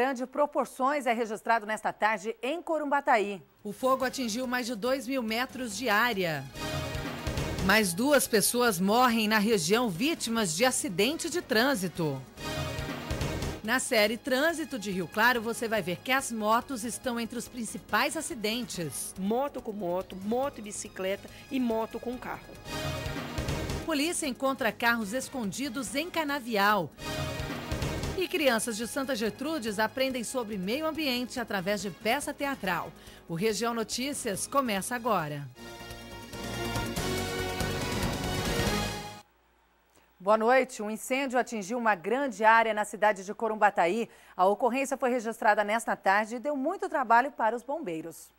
grande proporções é registrado nesta tarde em Corumbataí. O fogo atingiu mais de 2 mil metros de área. Mais duas pessoas morrem na região vítimas de acidente de trânsito. Na série Trânsito de Rio Claro, você vai ver que as motos estão entre os principais acidentes: moto com moto, moto e bicicleta e moto com carro. Polícia encontra carros escondidos em canavial. E crianças de Santa Gertrudes aprendem sobre meio ambiente através de peça teatral. O Região Notícias começa agora. Boa noite. Um incêndio atingiu uma grande área na cidade de Corumbataí. A ocorrência foi registrada nesta tarde e deu muito trabalho para os bombeiros.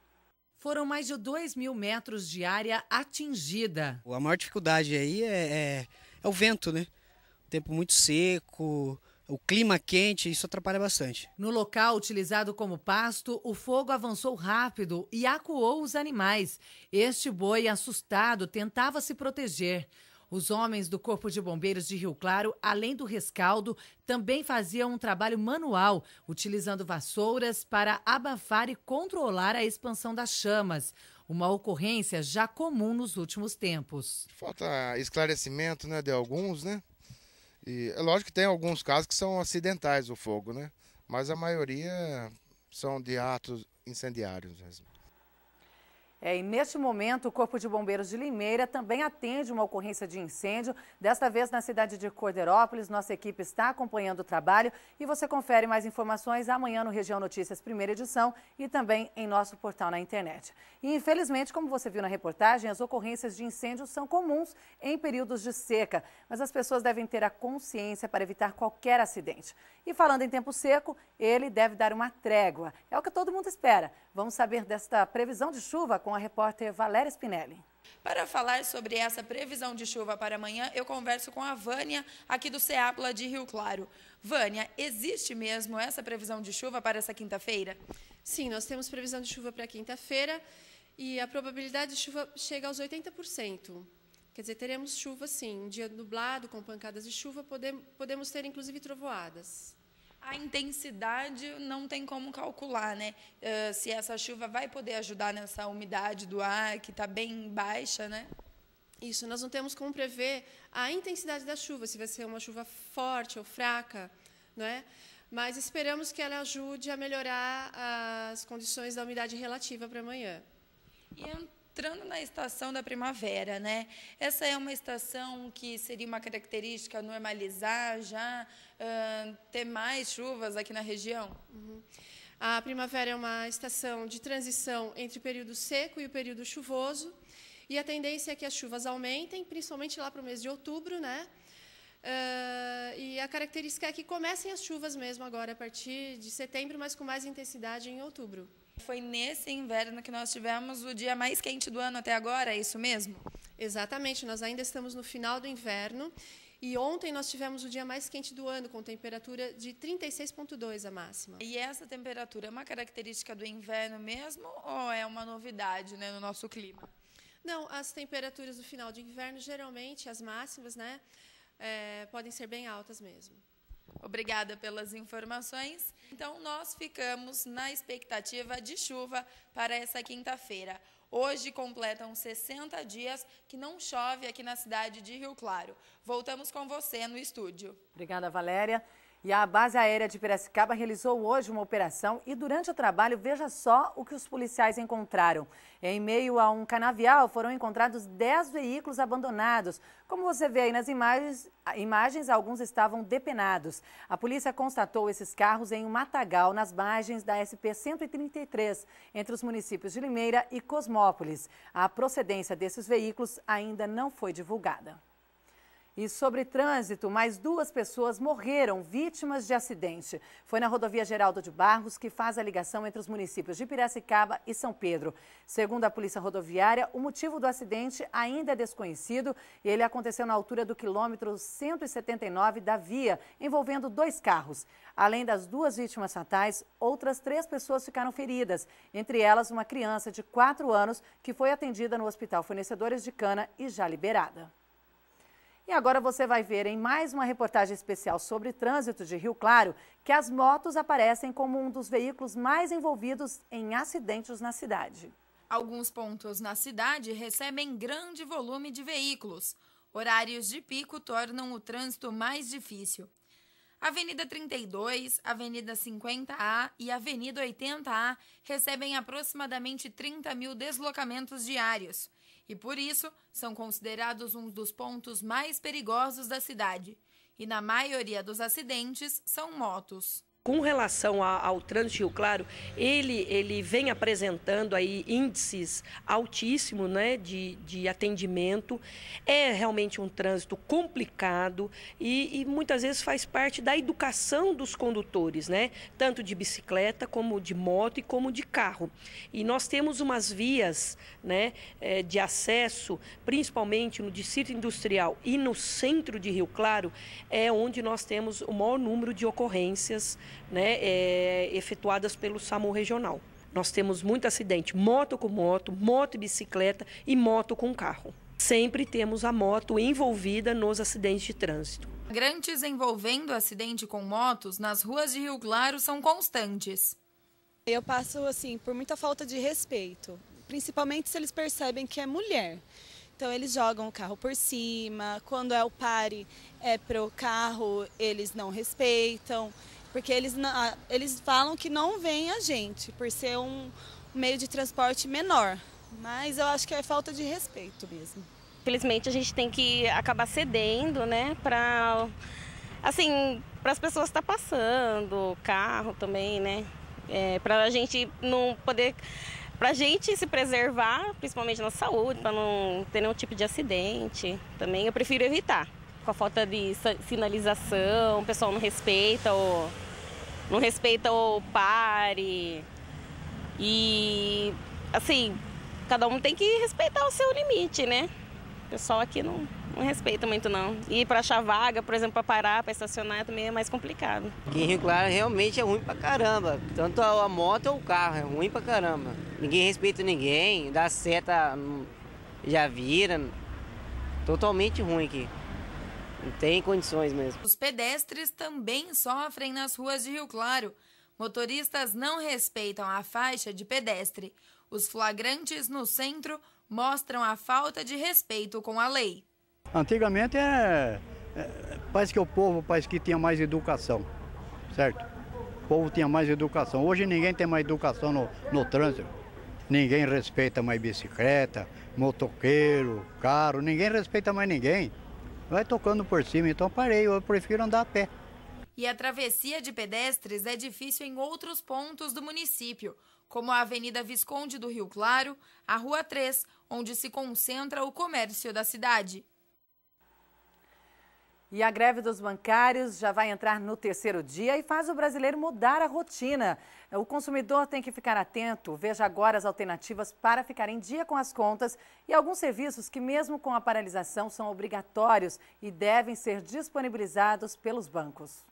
Foram mais de 2 mil metros de área atingida. A maior dificuldade aí é, é, é o vento, né? O tempo muito seco, o clima quente, isso atrapalha bastante. No local utilizado como pasto, o fogo avançou rápido e acuou os animais. Este boi, assustado, tentava se proteger. Os homens do Corpo de Bombeiros de Rio Claro, além do rescaldo, também faziam um trabalho manual, utilizando vassouras para abafar e controlar a expansão das chamas. Uma ocorrência já comum nos últimos tempos. Falta esclarecimento né, de alguns, né? E é lógico que tem alguns casos que são acidentais o fogo, né? Mas a maioria são de atos incendiários mesmo. É, e neste momento, o Corpo de Bombeiros de Limeira também atende uma ocorrência de incêndio, desta vez na cidade de Corderópolis. Nossa equipe está acompanhando o trabalho e você confere mais informações amanhã no Região Notícias, primeira edição, e também em nosso portal na internet. E infelizmente, como você viu na reportagem, as ocorrências de incêndio são comuns em períodos de seca, mas as pessoas devem ter a consciência para evitar qualquer acidente. E falando em tempo seco, ele deve dar uma trégua. É o que todo mundo espera. Vamos saber desta previsão de chuva com a repórter Valéria Spinelli. Para falar sobre essa previsão de chuva para amanhã, eu converso com a Vânia, aqui do Ceápula de Rio Claro. Vânia, existe mesmo essa previsão de chuva para essa quinta-feira? Sim, nós temos previsão de chuva para quinta-feira e a probabilidade de chuva chega aos 80%. Quer dizer, teremos chuva sim, um dia nublado com pancadas de chuva, podemos ter inclusive trovoadas a intensidade não tem como calcular, né? Uh, se essa chuva vai poder ajudar nessa umidade do ar que está bem baixa, né? Isso, nós não temos como prever a intensidade da chuva, se vai ser uma chuva forte ou fraca, é? Mas esperamos que ela ajude a melhorar as condições da umidade relativa para amanhã. E entrando na estação da primavera, né? Essa é uma estação que seria uma característica normalizar já uh, ter mais chuvas aqui na região. Uhum. A primavera é uma estação de transição entre o período seco e o período chuvoso, e a tendência é que as chuvas aumentem, principalmente lá para o mês de outubro, né? Uh, e a característica é que comecem as chuvas mesmo agora, a partir de setembro, mas com mais intensidade em outubro. Foi nesse inverno que nós tivemos o dia mais quente do ano até agora, é isso mesmo? Exatamente, nós ainda estamos no final do inverno. E ontem nós tivemos o dia mais quente do ano, com temperatura de 36,2 a máxima. E essa temperatura é uma característica do inverno mesmo ou é uma novidade né, no nosso clima? Não, as temperaturas do final de inverno, geralmente, as máximas, né, é, podem ser bem altas mesmo. Obrigada pelas informações. Então, nós ficamos na expectativa de chuva para essa quinta-feira. Hoje completam 60 dias que não chove aqui na cidade de Rio Claro. Voltamos com você no estúdio. Obrigada, Valéria. E a base aérea de Piracicaba realizou hoje uma operação e durante o trabalho, veja só o que os policiais encontraram. Em meio a um canavial foram encontrados 10 veículos abandonados. Como você vê aí nas imagens, imagens, alguns estavam depenados. A polícia constatou esses carros em um matagal nas margens da SP 133, entre os municípios de Limeira e Cosmópolis. A procedência desses veículos ainda não foi divulgada. E sobre trânsito, mais duas pessoas morreram vítimas de acidente. Foi na rodovia Geraldo de Barros, que faz a ligação entre os municípios de Piracicaba e São Pedro. Segundo a Polícia Rodoviária, o motivo do acidente ainda é desconhecido e ele aconteceu na altura do quilômetro 179 da via, envolvendo dois carros. Além das duas vítimas fatais, outras três pessoas ficaram feridas, entre elas uma criança de quatro anos que foi atendida no Hospital Fornecedores de Cana e já liberada. E agora você vai ver em mais uma reportagem especial sobre trânsito de Rio Claro que as motos aparecem como um dos veículos mais envolvidos em acidentes na cidade. Alguns pontos na cidade recebem grande volume de veículos. Horários de pico tornam o trânsito mais difícil. Avenida 32, Avenida 50A e Avenida 80A recebem aproximadamente 30 mil deslocamentos diários e, por isso, são considerados um dos pontos mais perigosos da cidade. E, na maioria dos acidentes, são motos com relação a, ao trânsito Rio Claro, ele, ele vem apresentando aí índices altíssimos né, de, de atendimento. É realmente um trânsito complicado e, e muitas vezes faz parte da educação dos condutores, né? Tanto de bicicleta, como de moto e como de carro. E nós temos umas vias né, eh, de acesso, principalmente no distrito industrial e no centro de Rio Claro, é onde nós temos o maior número de ocorrências né, é, efetuadas pelo SAMU regional. Nós temos muito acidente, moto com moto, moto e bicicleta e moto com carro. Sempre temos a moto envolvida nos acidentes de trânsito. Grandes envolvendo acidente com motos nas ruas de Rio Claro são constantes. Eu passo assim por muita falta de respeito, principalmente se eles percebem que é mulher. Então eles jogam o carro por cima, quando é o pare é pro carro, eles não respeitam. Porque eles, eles falam que não vem a gente, por ser um meio de transporte menor. Mas eu acho que é falta de respeito mesmo. Infelizmente a gente tem que acabar cedendo, né, para assim, para as pessoas estar tá passando, carro também, né? É, para a gente não poder para a gente se preservar, principalmente na saúde, para não ter nenhum tipo de acidente também, eu prefiro evitar com a falta de sinalização, o pessoal não respeita o, não respeita o pare. E assim, cada um tem que respeitar o seu limite, né? O pessoal aqui não, não respeita muito não. E para achar vaga, por exemplo, para parar, para estacionar também é mais complicado. Aqui em Rio Claro realmente é ruim pra caramba. Tanto a moto ou o carro, é ruim pra caramba. Ninguém respeita ninguém, dá seta, hum, já vira. Totalmente ruim aqui. Não tem condições mesmo. Os pedestres também sofrem nas ruas de Rio Claro. Motoristas não respeitam a faixa de pedestre. Os flagrantes no centro mostram a falta de respeito com a lei. Antigamente é, é parece que o povo parece que tinha mais educação, certo? O povo tinha mais educação. Hoje ninguém tem mais educação no, no trânsito. Ninguém respeita mais bicicleta, motoqueiro, carro, ninguém respeita mais ninguém vai tocando por cima, então parei, eu prefiro andar a pé. E a travessia de pedestres é difícil em outros pontos do município, como a Avenida Visconde do Rio Claro, a Rua 3, onde se concentra o comércio da cidade. E a greve dos bancários já vai entrar no terceiro dia e faz o brasileiro mudar a rotina. O consumidor tem que ficar atento, veja agora as alternativas para ficar em dia com as contas e alguns serviços que, mesmo com a paralisação, são obrigatórios e devem ser disponibilizados pelos bancos.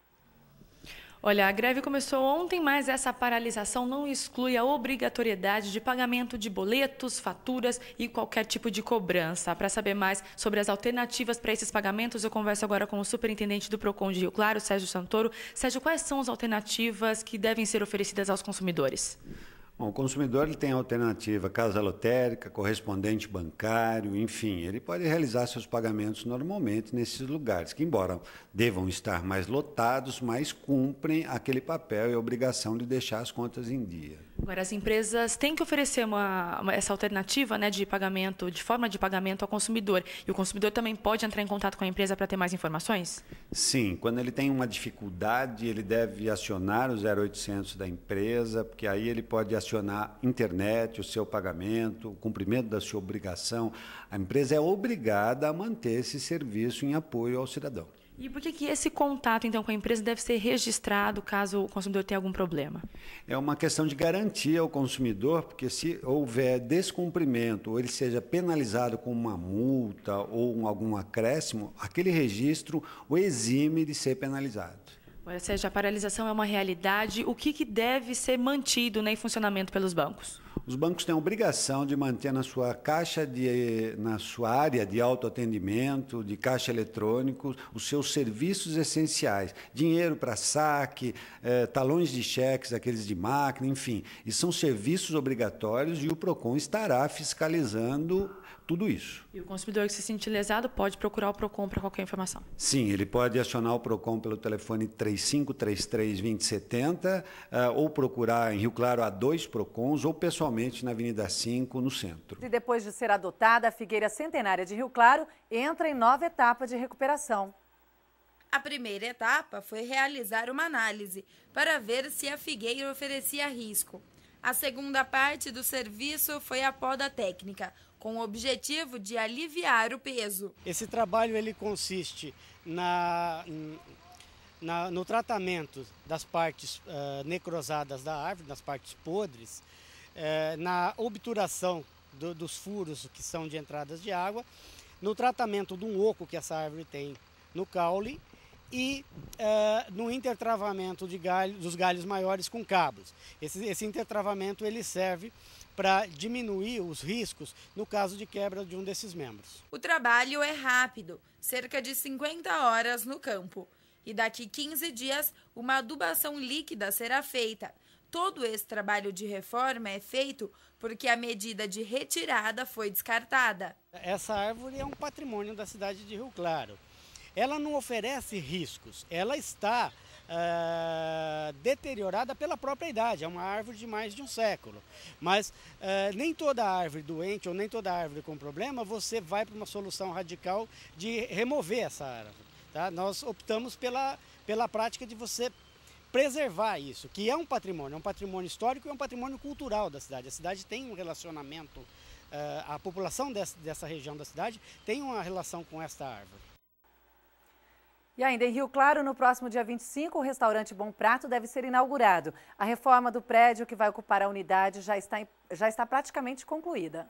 Olha, a greve começou ontem, mas essa paralisação não exclui a obrigatoriedade de pagamento de boletos, faturas e qualquer tipo de cobrança. Para saber mais sobre as alternativas para esses pagamentos, eu converso agora com o superintendente do PROCON de Rio Claro, Sérgio Santoro. Sérgio, quais são as alternativas que devem ser oferecidas aos consumidores? Bom, o consumidor ele tem alternativa casa lotérica, correspondente bancário, enfim, ele pode realizar seus pagamentos normalmente nesses lugares, que embora devam estar mais lotados, mas cumprem aquele papel e obrigação de deixar as contas em dia. Agora, as empresas têm que oferecer uma, uma, essa alternativa né, de pagamento, de forma de pagamento ao consumidor. E o consumidor também pode entrar em contato com a empresa para ter mais informações? Sim, quando ele tem uma dificuldade, ele deve acionar o 0800 da empresa, porque aí ele pode acionar internet, o seu pagamento, o cumprimento da sua obrigação. A empresa é obrigada a manter esse serviço em apoio ao cidadão. E por que, que esse contato, então, com a empresa deve ser registrado caso o consumidor tenha algum problema? É uma questão de garantia ao consumidor, porque se houver descumprimento ou ele seja penalizado com uma multa ou algum acréscimo, aquele registro o exime de ser penalizado. Ou seja, a paralisação é uma realidade. O que, que deve ser mantido né, em funcionamento pelos bancos? Os bancos têm a obrigação de manter na sua caixa de na sua área de autoatendimento, de caixa eletrônico, os seus serviços essenciais, dinheiro para saque, eh, talões de cheques, aqueles de máquina, enfim, e são serviços obrigatórios e o Procon estará fiscalizando tudo isso. E o consumidor que se sentir lesado pode procurar o Procon para qualquer informação. Sim, ele pode acionar o Procon pelo telefone 3533 2070 uh, ou procurar em Rio Claro a dois Procons ou pessoalmente na Avenida 5, no centro. E depois de ser adotada, a Figueira Centenária de Rio Claro entra em nova etapa de recuperação. A primeira etapa foi realizar uma análise para ver se a figueira oferecia risco. A segunda parte do serviço foi a poda técnica, com o objetivo de aliviar o peso. Esse trabalho ele consiste na, na no tratamento das partes uh, necrosadas da árvore, das partes podres, é, na obturação do, dos furos que são de entradas de água, no tratamento de um oco que essa árvore tem no caule e é, no intertravamento de galho, dos galhos maiores com cabos. Esse, esse intertravamento ele serve para diminuir os riscos no caso de quebra de um desses membros. O trabalho é rápido, cerca de 50 horas no campo. E daqui 15 dias, uma adubação líquida será feita Todo esse trabalho de reforma é feito porque a medida de retirada foi descartada. Essa árvore é um patrimônio da cidade de Rio Claro. Ela não oferece riscos, ela está Uh, deteriorada pela própria idade. É uma árvore de mais de um século. Mas uh, nem toda árvore doente ou nem toda árvore com problema você vai para uma solução radical de remover essa árvore. Tá? Nós optamos pela, pela prática de você preservar isso, que é um patrimônio, é um patrimônio histórico e é um patrimônio cultural da cidade. A cidade tem um relacionamento, eh, a população dessa região da cidade tem uma relação com esta árvore. E ainda em Rio Claro, no próximo dia 25, o restaurante Bom Prato deve ser inaugurado. A reforma do prédio que vai ocupar a unidade já está, já está praticamente concluída.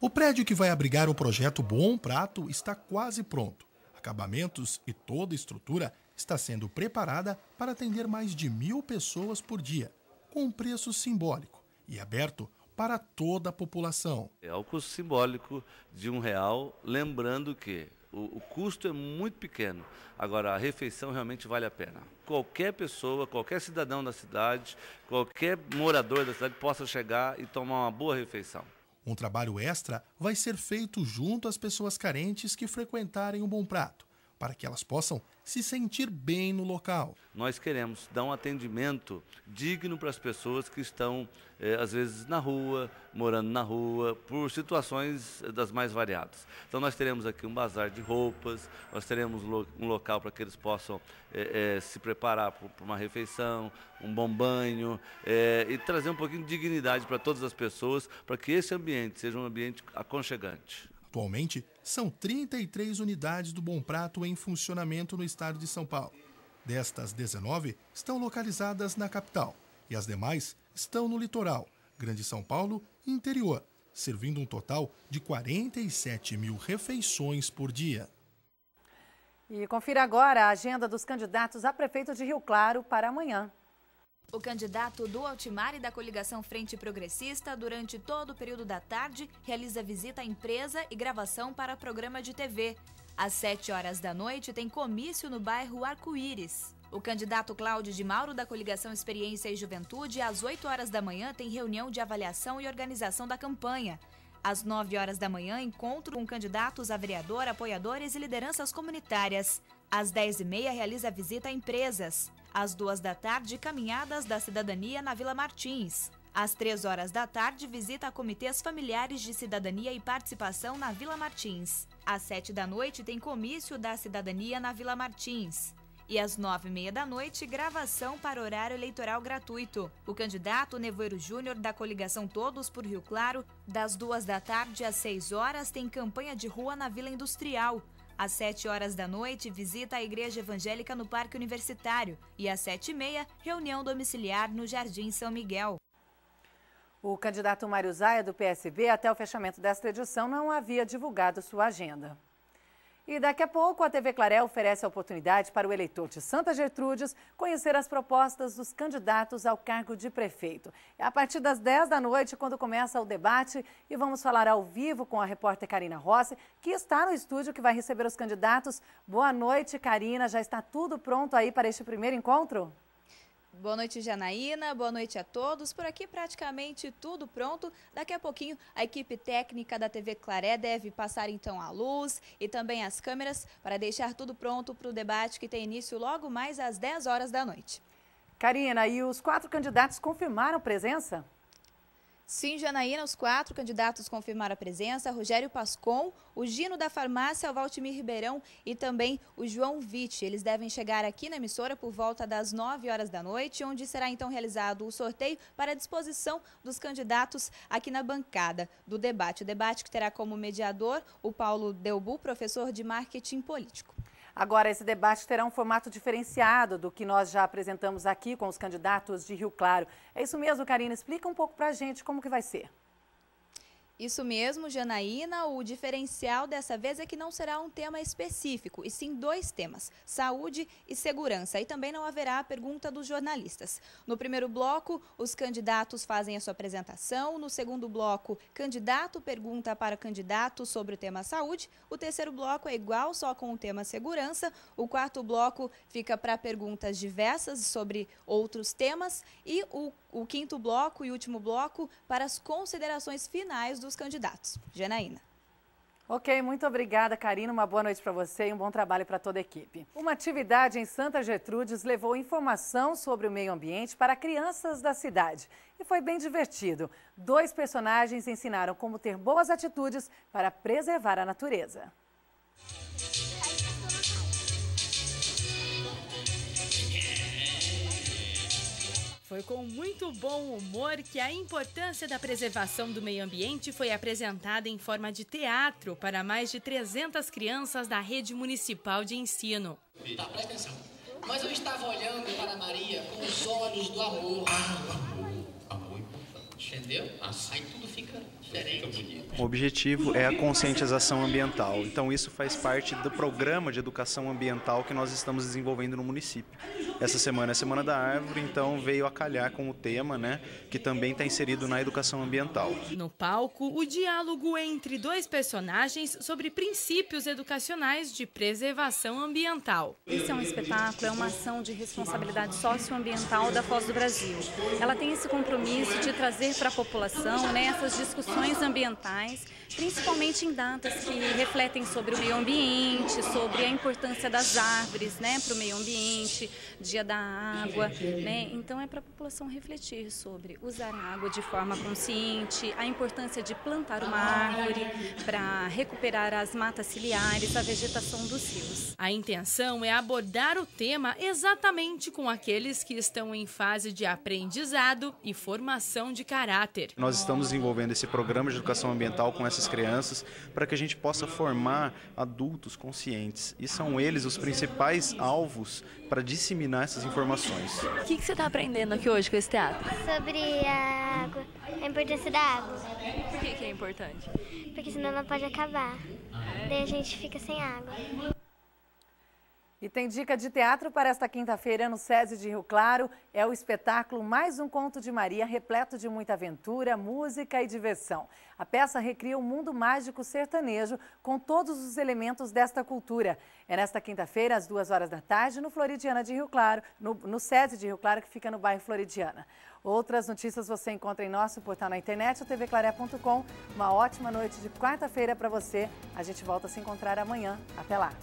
O prédio que vai abrigar o projeto Bom Prato está quase pronto. Acabamentos e toda a estrutura está sendo preparada para atender mais de mil pessoas por dia, com um preço simbólico e aberto para toda a população. É o custo simbólico de um real, lembrando que o, o, custo é muito pequeno. Agora, a refeição realmente vale a pena. Qualquer pessoa, qualquer cidadão da cidade, qualquer morador da cidade possa chegar e tomar uma boa refeição. Um trabalho extra vai ser feito junto às pessoas carentes que frequentarem o Bom Prato para que elas possam se sentir bem no local. Nós queremos dar um atendimento digno para as pessoas que estão, eh, às vezes, na rua, morando na rua, por situações eh, das mais variadas. Então, nós teremos aqui um bazar de roupas, nós teremos um local para que eles possam eh, se preparar para uma refeição, um bom banho e trazer um pouquinho de dignidade para todas as pessoas, para que esse ambiente seja um ambiente aconchegante. Atualmente, são 33 unidades do Bom Prato em funcionamento no estado de São Paulo. Destas 19 estão localizadas na capital e as demais estão no litoral, Grande São Paulo e interior, servindo um total de 47 mil refeições por dia. E confira agora a agenda dos candidatos a prefeito de Rio Claro para amanhã. O candidato do Altimar e da coligação Frente Progressista, durante todo o período da tarde, realiza visita à empresa e gravação para programa de TV. Às 7 horas da noite, tem comício no bairro Arco-Íris. O candidato Cláudio de Mauro, da coligação Experiência e Juventude, às 8 horas da manhã, tem reunião de avaliação e organização da campanha. Às 9 horas da manhã, encontro com candidatos a vereador, apoiadores e lideranças comunitárias. Às 10 e meia realiza visita a empresas. Às duas da tarde, caminhadas da cidadania na Vila Martins. Às três horas da tarde, visita a comitês familiares de cidadania e participação na Vila Martins. Às sete da noite, tem comício da cidadania na Vila Martins. E às nove e meia da noite, gravação para horário eleitoral gratuito. O candidato Nevoeiro Júnior da coligação Todos por Rio Claro, das duas da tarde às seis horas, tem campanha de rua na Vila Industrial. Às 7 horas da noite, visita a Igreja Evangélica no Parque Universitário e às 7h30, reunião domiciliar no Jardim São Miguel. O candidato Mário Zaia, do PSB, até o fechamento desta edição, não havia divulgado sua agenda. E daqui a pouco a TV Clarel oferece a oportunidade para o eleitor de Santa Gertrudes conhecer as propostas dos candidatos ao cargo de prefeito. É a partir das 10 da noite, quando começa o debate, e vamos falar ao vivo com a repórter Karina Rossi, que está no estúdio que vai receber os candidatos. Boa noite, Karina. Já está tudo pronto aí para este primeiro encontro? Boa noite, Janaína. Boa noite a todos. Por aqui praticamente tudo pronto. Daqui a pouquinho a equipe técnica da TV Claré deve passar então a luz e também as câmeras para deixar tudo pronto para o debate que tem início logo mais às 10 horas da noite. Karina, e os quatro candidatos confirmaram presença? Sim, Janaína, os quatro candidatos confirmaram a presença: Rogério Pascon, o Gino da Farmácia, o Valtimir Ribeirão e também o João Vitti. Eles devem chegar aqui na emissora por volta das 9 horas da noite, onde será então realizado o sorteio para a disposição dos candidatos aqui na bancada do debate. O debate que terá como mediador o Paulo Delbu, professor de marketing político. Agora, esse debate terá um formato diferenciado do que nós já apresentamos aqui com os candidatos de Rio Claro. É isso mesmo, Karina? Explica um pouco para a gente como que vai ser. Isso mesmo, Janaína. O diferencial dessa vez é que não será um tema específico, e sim dois temas: saúde e segurança. E também não haverá a pergunta dos jornalistas. No primeiro bloco, os candidatos fazem a sua apresentação. No segundo bloco, candidato pergunta para candidato sobre o tema saúde. O terceiro bloco é igual, só com o tema segurança. O quarto bloco fica para perguntas diversas sobre outros temas. E o o quinto bloco e último bloco para as considerações finais dos candidatos. Janaína. Ok, muito obrigada, Karina. Uma boa noite para você e um bom trabalho para toda a equipe. Uma atividade em Santa Gertrudes levou informação sobre o meio ambiente para crianças da cidade. E foi bem divertido. Dois personagens ensinaram como ter boas atitudes para preservar a natureza. Foi com muito bom humor que a importância da preservação do meio ambiente foi apresentada em forma de teatro para mais de 300 crianças da rede municipal de ensino. Tá, presta atenção. Mas eu estava olhando para Maria com os olhos do amor. Ah, amor? Entendeu? Assim tudo fica o objetivo é a conscientização ambiental. Então, isso faz parte do programa de educação ambiental que nós estamos desenvolvendo no município. Essa semana é a Semana da Árvore, então veio a calhar com o tema, né, que também está inserido na educação ambiental. No palco, o diálogo entre dois personagens sobre princípios educacionais de preservação ambiental. Esse é um espetáculo, é uma ação de responsabilidade socioambiental da Foz do Brasil. Ela tem esse compromisso de trazer para a população né, essas discussões questões ambientais principalmente em datas que refletem sobre o meio ambiente, sobre a importância das árvores né, para o meio ambiente, dia da água. Né? Então é para a população refletir sobre usar a água de forma consciente, a importância de plantar uma árvore para recuperar as matas ciliares, a vegetação dos rios. A intenção é abordar o tema exatamente com aqueles que estão em fase de aprendizado e formação de caráter. Nós estamos desenvolvendo esse programa de educação ambiental com essa essas crianças para que a gente possa formar adultos conscientes. E são eles os principais alvos para disseminar essas informações. O que, que você está aprendendo aqui hoje com esse teatro? Sobre a água, a importância da água. Por que, que é importante? Porque senão ela pode acabar. Daí a gente fica sem água. E tem dica de teatro para esta quinta-feira no SESI de Rio Claro. É o espetáculo Mais um Conto de Maria, repleto de muita aventura, música e diversão. A peça recria o mundo mágico sertanejo com todos os elementos desta cultura. É nesta quinta-feira, às duas horas da tarde, no Floridiana de Rio Claro, no, no SESI de Rio Claro, que fica no bairro Floridiana. Outras notícias você encontra em nosso portal na internet, o tvclaré.com. Uma ótima noite de quarta-feira para você. A gente volta a se encontrar amanhã. Até lá!